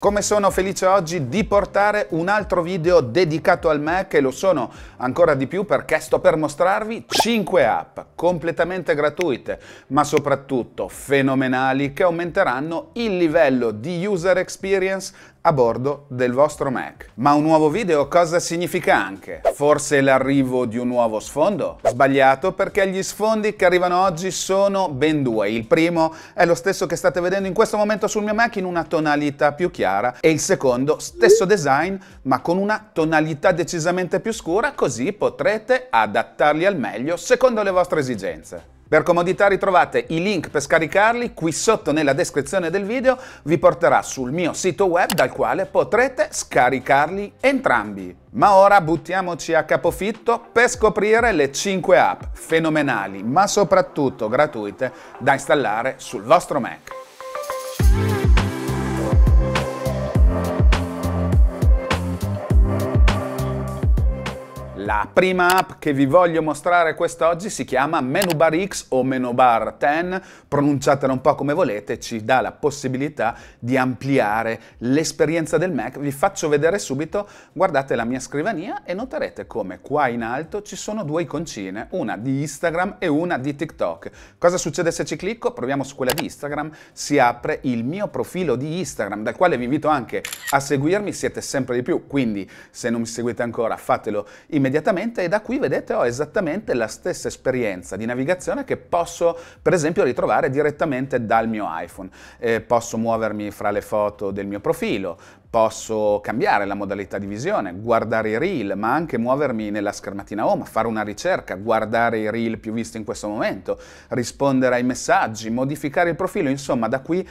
Come sono felice oggi di portare un altro video dedicato al Mac e lo sono ancora di più perché sto per mostrarvi 5 app completamente gratuite ma soprattutto fenomenali che aumenteranno il livello di user experience a bordo del vostro Mac. Ma un nuovo video cosa significa anche? Forse l'arrivo di un nuovo sfondo? Sbagliato perché gli sfondi che arrivano oggi sono ben due. Il primo è lo stesso che state vedendo in questo momento sul mio Mac in una tonalità più chiara e il secondo stesso design ma con una tonalità decisamente più scura così potrete adattarli al meglio secondo le vostre esigenze. Per comodità ritrovate i link per scaricarli qui sotto nella descrizione del video, vi porterà sul mio sito web dal quale potrete scaricarli entrambi. Ma ora buttiamoci a capofitto per scoprire le 5 app fenomenali, ma soprattutto gratuite, da installare sul vostro Mac. La prima app che vi voglio mostrare quest'oggi si chiama Menubar X o Menubar 10, pronunciatela un po' come volete, ci dà la possibilità di ampliare l'esperienza del Mac. Vi faccio vedere subito, guardate la mia scrivania e noterete come qua in alto ci sono due iconcine, una di Instagram e una di TikTok. Cosa succede se ci clicco? Proviamo su quella di Instagram, si apre il mio profilo di Instagram, dal quale vi invito anche a seguirmi, siete sempre di più, quindi se non mi seguite ancora fatelo immediatamente immediatamente e da qui vedete ho esattamente la stessa esperienza di navigazione che posso per esempio ritrovare direttamente dal mio iPhone. Eh, posso muovermi fra le foto del mio profilo, posso cambiare la modalità di visione, guardare i reel, ma anche muovermi nella schermatina home, fare una ricerca, guardare i reel più visti in questo momento, rispondere ai messaggi, modificare il profilo, insomma da qui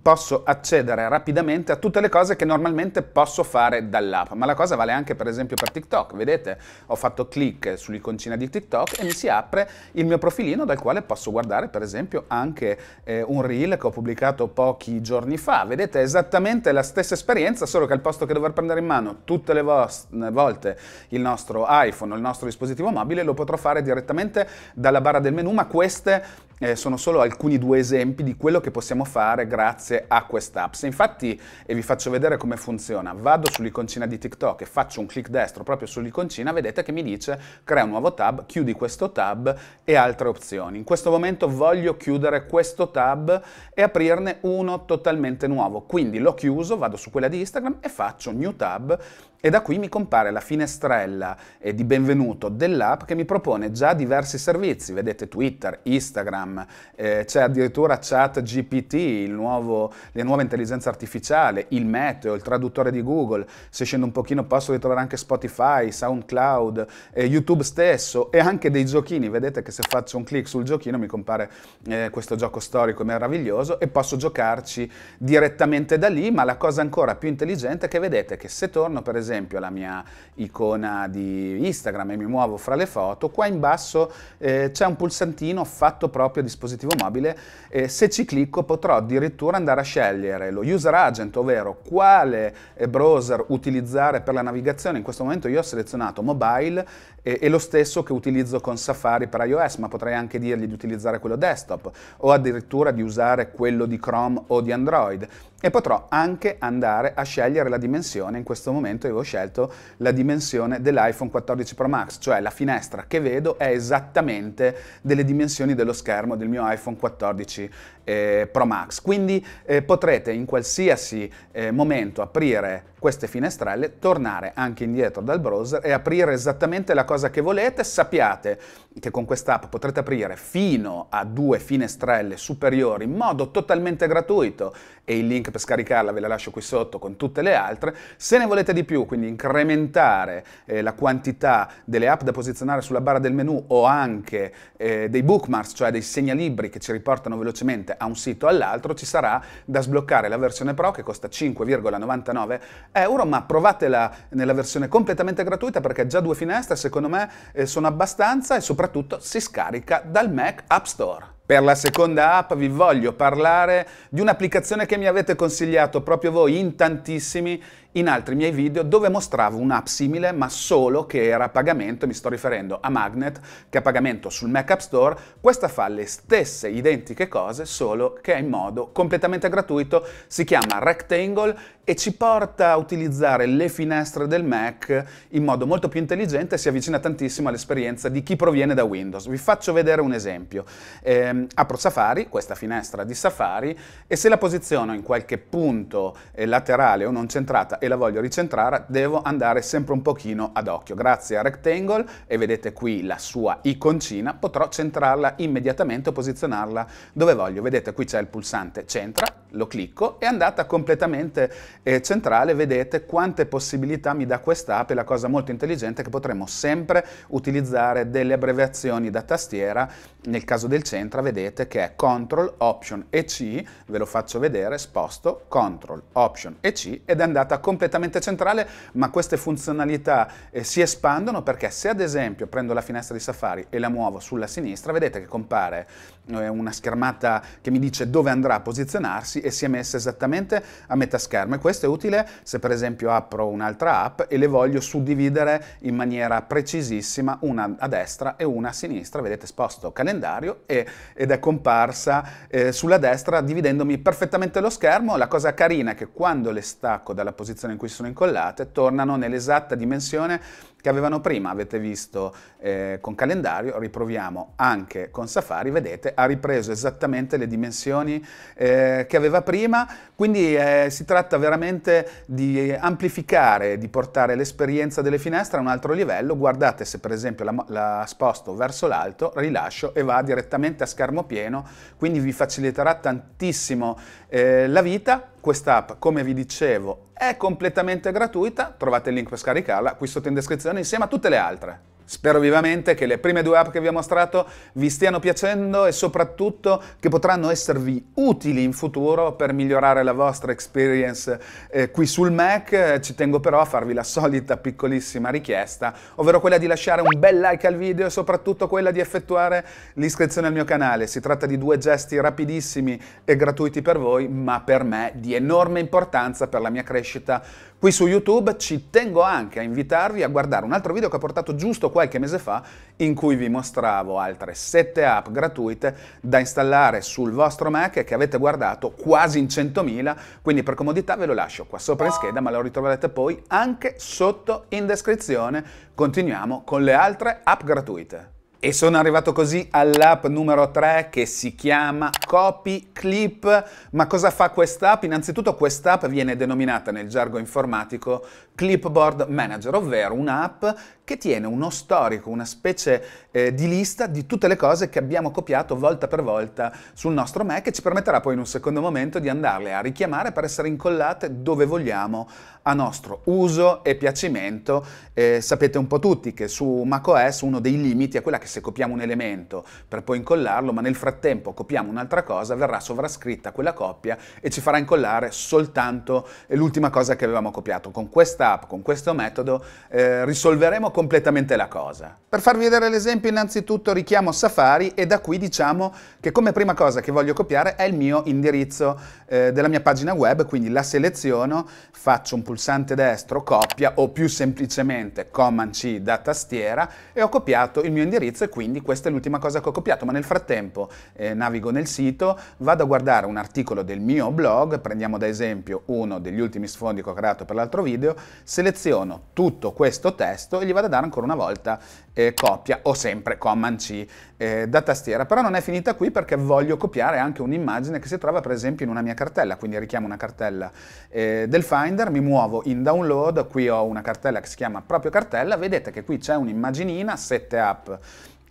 posso accedere rapidamente a tutte le cose che normalmente posso fare dall'app, ma la cosa vale anche per esempio per TikTok, vedete ho fatto clic sull'iconcina di TikTok e mi si apre il mio profilino dal quale posso guardare per esempio anche eh, un reel che ho pubblicato pochi giorni fa, vedete esattamente la stessa esperienza solo che al posto che dover prendere in mano tutte le volte il nostro iPhone o il nostro dispositivo mobile lo potrò fare direttamente dalla barra del menu, ma queste eh, sono solo alcuni due esempi di quello che possiamo fare grazie a quest'app. Se infatti, e vi faccio vedere come funziona, vado sull'iconcina di TikTok e faccio un clic destro proprio sull'iconcina, vedete che mi dice crea un nuovo tab, chiudi questo tab e altre opzioni. In questo momento voglio chiudere questo tab e aprirne uno totalmente nuovo, quindi l'ho chiuso, vado su quella di Instagram e faccio new tab e da qui mi compare la finestrella eh, di benvenuto dell'app che mi propone già diversi servizi, vedete Twitter, Instagram, eh, c'è addirittura Chat GPT, nuovo, la nuova intelligenza artificiale, il meteo, il traduttore di Google, se scendo un pochino posso ritrovare anche Spotify, SoundCloud, eh, YouTube stesso e anche dei giochini, vedete che se faccio un clic sul giochino mi compare eh, questo gioco storico meraviglioso e posso giocarci direttamente da lì, ma la cosa ancora più intelligente è che vedete che se torno per esempio esempio la mia icona di Instagram e mi muovo fra le foto, qua in basso eh, c'è un pulsantino fatto proprio a dispositivo mobile. Eh, se ci clicco potrò addirittura andare a scegliere lo user agent, ovvero quale eh, browser utilizzare per la navigazione. In questo momento io ho selezionato mobile e, e lo stesso che utilizzo con Safari per iOS, ma potrei anche dirgli di utilizzare quello desktop o addirittura di usare quello di Chrome o di Android e potrò anche andare a scegliere la dimensione, in questo momento io ho scelto la dimensione dell'iPhone 14 Pro Max, cioè la finestra che vedo è esattamente delle dimensioni dello schermo del mio iPhone 14 eh, Pro Max, quindi eh, potrete in qualsiasi eh, momento aprire queste finestrelle, tornare anche indietro dal browser e aprire esattamente la cosa che volete, sappiate che con quest'app potrete aprire fino a due finestrelle superiori in modo totalmente gratuito e il link per scaricarla ve la lascio qui sotto con tutte le altre. Se ne volete di più, quindi incrementare eh, la quantità delle app da posizionare sulla barra del menu o anche eh, dei bookmarks, cioè dei segnalibri che ci riportano velocemente a un sito o all'altro, ci sarà da sbloccare la versione Pro che costa 5,99 euro, ma provatela nella versione completamente gratuita perché già due finestre secondo me eh, sono abbastanza e soprattutto si scarica dal Mac App Store. Per la seconda app vi voglio parlare di un'applicazione che mi avete consigliato proprio voi in tantissimi in altri miei video dove mostravo un'app simile ma solo che era a pagamento, mi sto riferendo a Magnet che è a pagamento sul Mac App Store, questa fa le stesse identiche cose solo che è in modo completamente gratuito, si chiama Rectangle e ci porta a utilizzare le finestre del Mac in modo molto più intelligente e si avvicina tantissimo all'esperienza di chi proviene da Windows. Vi faccio vedere un esempio. Eh, apro Safari, questa finestra di Safari, e se la posiziono in qualche punto eh, laterale o non centrata e la voglio ricentrare, devo andare sempre un pochino ad occhio. Grazie a Rectangle, e vedete qui la sua iconcina, potrò centrarla immediatamente o posizionarla dove voglio. Vedete qui c'è il pulsante centra, lo clicco, è andata completamente eh, centrale, vedete quante possibilità mi dà quest'app e la cosa molto intelligente è che potremo sempre utilizzare delle abbreviazioni da tastiera, nel caso del centra vedete che è CTRL, OPTION e C, ve lo faccio vedere, sposto, CTRL, OPTION e C ed è andata completamente completamente centrale, ma queste funzionalità eh, si espandono perché se ad esempio prendo la finestra di Safari e la muovo sulla sinistra, vedete che compare eh, una schermata che mi dice dove andrà a posizionarsi e si è messa esattamente a metà schermo e questo è utile se per esempio apro un'altra app e le voglio suddividere in maniera precisissima, una a destra e una a sinistra, vedete sposto calendario e, ed è comparsa eh, sulla destra dividendomi perfettamente lo schermo, la cosa carina è che quando le stacco dalla posizione posizione in cui sono incollate, tornano nell'esatta dimensione che avevano prima, avete visto eh, con calendario, riproviamo anche con Safari, vedete ha ripreso esattamente le dimensioni eh, che aveva prima, quindi eh, si tratta veramente di amplificare, di portare l'esperienza delle finestre a un altro livello, guardate se per esempio la, la sposto verso l'alto, rilascio e va direttamente a schermo pieno, quindi vi faciliterà tantissimo eh, la vita, quest'app come vi dicevo è completamente gratuita, trovate il link per scaricarla qui sotto in descrizione insieme a tutte le altre. Spero vivamente che le prime due app che vi ho mostrato vi stiano piacendo e soprattutto che potranno esservi utili in futuro per migliorare la vostra experience eh, qui sul Mac. Ci tengo però a farvi la solita piccolissima richiesta, ovvero quella di lasciare un bel like al video e soprattutto quella di effettuare l'iscrizione al mio canale. Si tratta di due gesti rapidissimi e gratuiti per voi, ma per me di enorme importanza per la mia crescita Qui su YouTube ci tengo anche a invitarvi a guardare un altro video che ho portato giusto qualche mese fa in cui vi mostravo altre 7 app gratuite da installare sul vostro Mac e che avete guardato quasi in 100.000, quindi per comodità ve lo lascio qua sopra in scheda, ma lo ritroverete poi anche sotto in descrizione. Continuiamo con le altre app gratuite. E sono arrivato così all'app numero 3 che si chiama Copy Clip. Ma cosa fa quest'app? Innanzitutto quest'app viene denominata nel gergo informatico Clipboard Manager, ovvero un'app che tiene uno storico, una specie eh, di lista di tutte le cose che abbiamo copiato volta per volta sul nostro Mac e ci permetterà poi in un secondo momento di andarle a richiamare per essere incollate dove vogliamo a nostro uso e piacimento. Eh, sapete un po' tutti che su macOS uno dei limiti è quella che se copiamo un elemento per poi incollarlo, ma nel frattempo copiamo un'altra cosa, verrà sovrascritta quella coppia e ci farà incollare soltanto eh, l'ultima cosa che avevamo copiato. Con questa app, con questo metodo, eh, risolveremo completamente la cosa. Per farvi vedere l'esempio, innanzitutto richiamo Safari e da qui diciamo che come prima cosa che voglio copiare è il mio indirizzo eh, della mia pagina web, quindi la seleziono, faccio un pulsante destro, copia o più semplicemente Command C da tastiera e ho copiato il mio indirizzo quindi questa è l'ultima cosa che ho copiato, ma nel frattempo eh, navigo nel sito, vado a guardare un articolo del mio blog, prendiamo da esempio uno degli ultimi sfondi che ho creato per l'altro video, seleziono tutto questo testo e gli vado a dare ancora una volta eh, copia o sempre Command C eh, da tastiera, però non è finita qui perché voglio copiare anche un'immagine che si trova per esempio in una mia cartella, quindi richiamo una cartella eh, del Finder, mi muovo in download, qui ho una cartella che si chiama proprio cartella, vedete che qui c'è un'immaginina, 7 app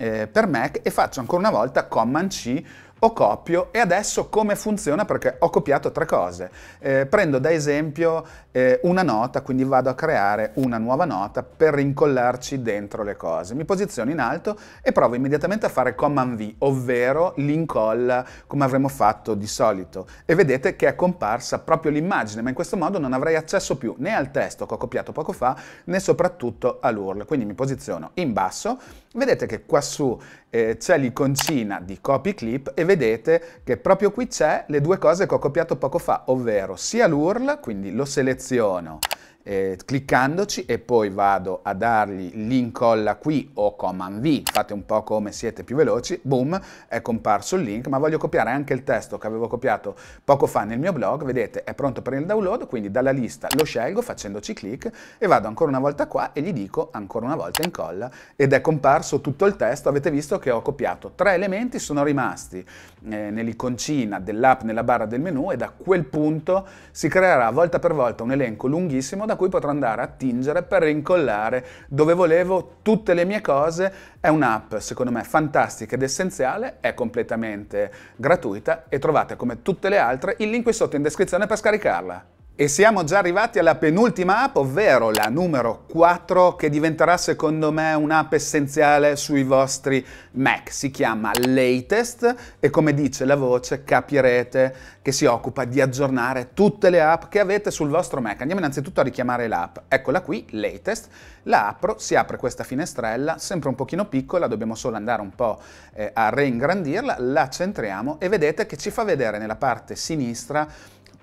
eh, per Mac e faccio ancora una volta Command C o copio e adesso come funziona perché ho copiato tre cose. Eh, prendo da esempio eh, una nota, quindi vado a creare una nuova nota per incollarci dentro le cose. Mi posiziono in alto e provo immediatamente a fare Command V, ovvero l'incolla come avremmo fatto di solito. E vedete che è comparsa proprio l'immagine, ma in questo modo non avrei accesso più né al testo che ho copiato poco fa, né soprattutto all'URL. Quindi mi posiziono in basso, vedete che qua su eh, c'è l'iconcina di copy clip e vedete che proprio qui c'è le due cose che ho copiato poco fa, ovvero sia l'URL, quindi lo seleziono eh, cliccandoci e poi vado a dargli l'incolla qui o command V, fate un po' come siete più veloci, boom, è comparso il link, ma voglio copiare anche il testo che avevo copiato poco fa nel mio blog, vedete è pronto per il download, quindi dalla lista lo scelgo facendoci clic e vado ancora una volta qua e gli dico ancora una volta incolla ed è comparso tutto il testo, avete visto che ho copiato tre elementi, sono rimasti eh, nell'iconcina dell'app nella barra del menu e da quel punto si creerà volta per volta un elenco lunghissimo da cui potrò andare a tingere per rincollare dove volevo tutte le mie cose. È un'app, secondo me, fantastica ed essenziale, è completamente gratuita e trovate come tutte le altre il link qui sotto in descrizione per scaricarla. E siamo già arrivati alla penultima app, ovvero la numero 4, che diventerà secondo me un'app essenziale sui vostri Mac. Si chiama Latest e come dice la voce capirete che si occupa di aggiornare tutte le app che avete sul vostro Mac. Andiamo innanzitutto a richiamare l'app. Eccola qui, Latest. La apro, si apre questa finestrella, sempre un pochino piccola, dobbiamo solo andare un po' eh, a reingrandirla, la centriamo e vedete che ci fa vedere nella parte sinistra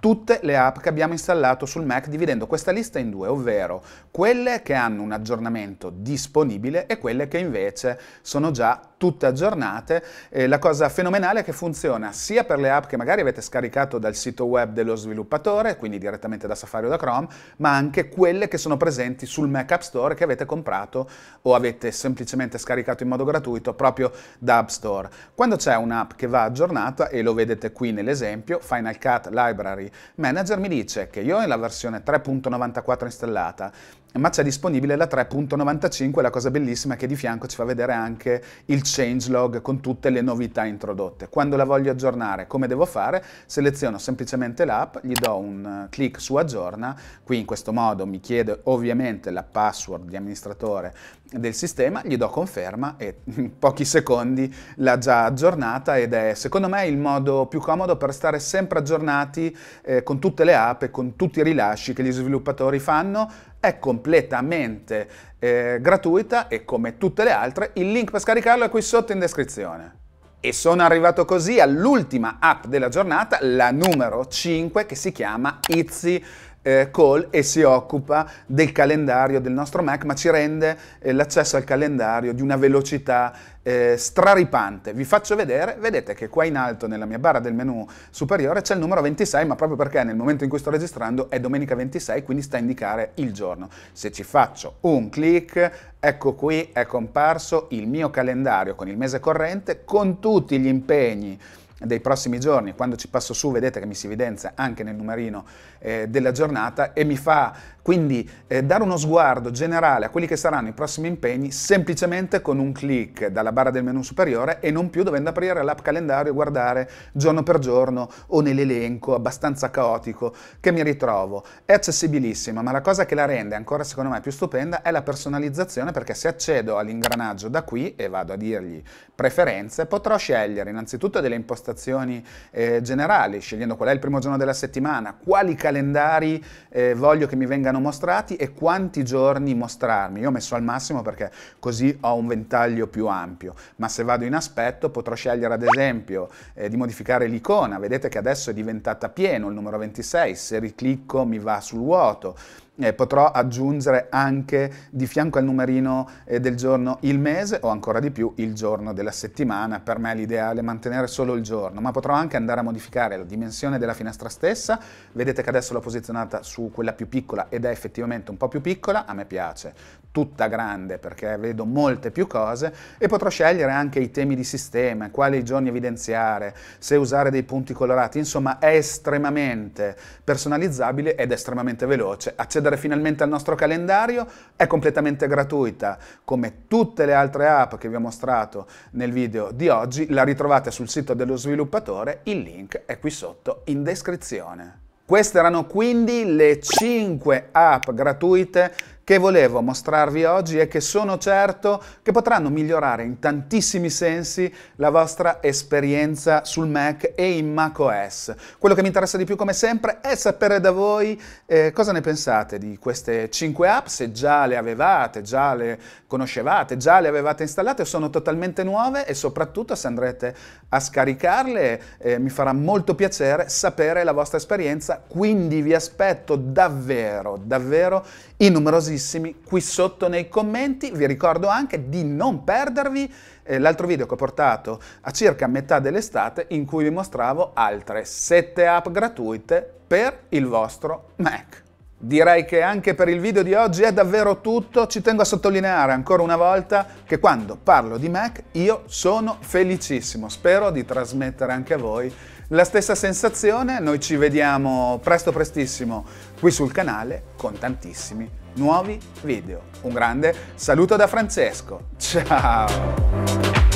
tutte le app che abbiamo installato sul Mac dividendo questa lista in due, ovvero quelle che hanno un aggiornamento disponibile e quelle che invece sono già tutte aggiornate. Eh, la cosa fenomenale è che funziona sia per le app che magari avete scaricato dal sito web dello sviluppatore, quindi direttamente da Safari o da Chrome, ma anche quelle che sono presenti sul Mac App Store che avete comprato o avete semplicemente scaricato in modo gratuito proprio da App Store. Quando c'è un'app che va aggiornata, e lo vedete qui nell'esempio, Final Cut Library manager mi dice che io ho la versione 3.94 installata, ma c'è disponibile la 3.95, la cosa bellissima che di fianco ci fa vedere anche il changelog con tutte le novità introdotte. Quando la voglio aggiornare, come devo fare? Seleziono semplicemente l'app, gli do un eh, clic su aggiorna, qui in questo modo mi chiede ovviamente la password di amministratore del sistema, gli do conferma e in pochi secondi l'ha già aggiornata ed è secondo me il modo più comodo per stare sempre aggiornati eh, con tutte le app e con tutti i rilasci che gli sviluppatori fanno è completamente eh, gratuita e come tutte le altre il link per scaricarlo è qui sotto in descrizione. E sono arrivato così all'ultima app della giornata, la numero 5 che si chiama Itzy eh, call e si occupa del calendario del nostro Mac, ma ci rende eh, l'accesso al calendario di una velocità eh, straripante. Vi faccio vedere, vedete che qua in alto nella mia barra del menu superiore c'è il numero 26, ma proprio perché nel momento in cui sto registrando è domenica 26, quindi sta a indicare il giorno. Se ci faccio un clic, ecco qui è comparso il mio calendario con il mese corrente, con tutti gli impegni dei prossimi giorni, quando ci passo su vedete che mi si evidenzia anche nel numerino eh, della giornata e mi fa quindi eh, dare uno sguardo generale a quelli che saranno i prossimi impegni semplicemente con un clic dalla barra del menu superiore e non più dovendo aprire l'app calendario e guardare giorno per giorno o nell'elenco abbastanza caotico che mi ritrovo. È accessibilissima, ma la cosa che la rende ancora secondo me più stupenda è la personalizzazione perché se accedo all'ingranaggio da qui e vado a dirgli preferenze potrò scegliere innanzitutto delle impostazioni manifestazioni eh, generali, scegliendo qual è il primo giorno della settimana, quali calendari eh, voglio che mi vengano mostrati e quanti giorni mostrarmi. Io ho messo al massimo perché così ho un ventaglio più ampio, ma se vado in aspetto potrò scegliere ad esempio eh, di modificare l'icona, vedete che adesso è diventata pieno il numero 26, se riclicco mi va sul vuoto eh, potrò aggiungere anche di fianco al numerino eh, del giorno il mese o ancora di più il giorno della settimana. Per me l'ideale è mantenere solo il giorno, ma potrò anche andare a modificare la dimensione della finestra stessa. Vedete che adesso l'ho posizionata su quella più piccola ed è effettivamente un po' più piccola, a me piace tutta grande perché vedo molte più cose e potrò scegliere anche i temi di sistema, quali giorni evidenziare, se usare dei punti colorati, insomma è estremamente personalizzabile ed estremamente veloce. Accedere finalmente al nostro calendario è completamente gratuita, come tutte le altre app che vi ho mostrato nel video di oggi, la ritrovate sul sito dello sviluppatore, il link è qui sotto in descrizione. Queste erano quindi le 5 app gratuite che volevo mostrarvi oggi e che sono certo che potranno migliorare in tantissimi sensi la vostra esperienza sul Mac e in macOS. Quello che mi interessa di più come sempre è sapere da voi eh, cosa ne pensate di queste 5 app, se già le avevate, già le conoscevate, già le avevate installate, sono totalmente nuove e soprattutto se andrete a scaricarle eh, mi farà molto piacere sapere la vostra esperienza, quindi vi aspetto davvero, davvero in numerosissimi tantissimi qui sotto nei commenti. Vi ricordo anche di non perdervi eh, l'altro video che ho portato a circa metà dell'estate in cui vi mostravo altre 7 app gratuite per il vostro Mac. Direi che anche per il video di oggi è davvero tutto, ci tengo a sottolineare ancora una volta che quando parlo di Mac io sono felicissimo, spero di trasmettere anche a voi la stessa sensazione, noi ci vediamo presto prestissimo qui sul canale con tantissimi nuovi video. Un grande saluto da Francesco, ciao!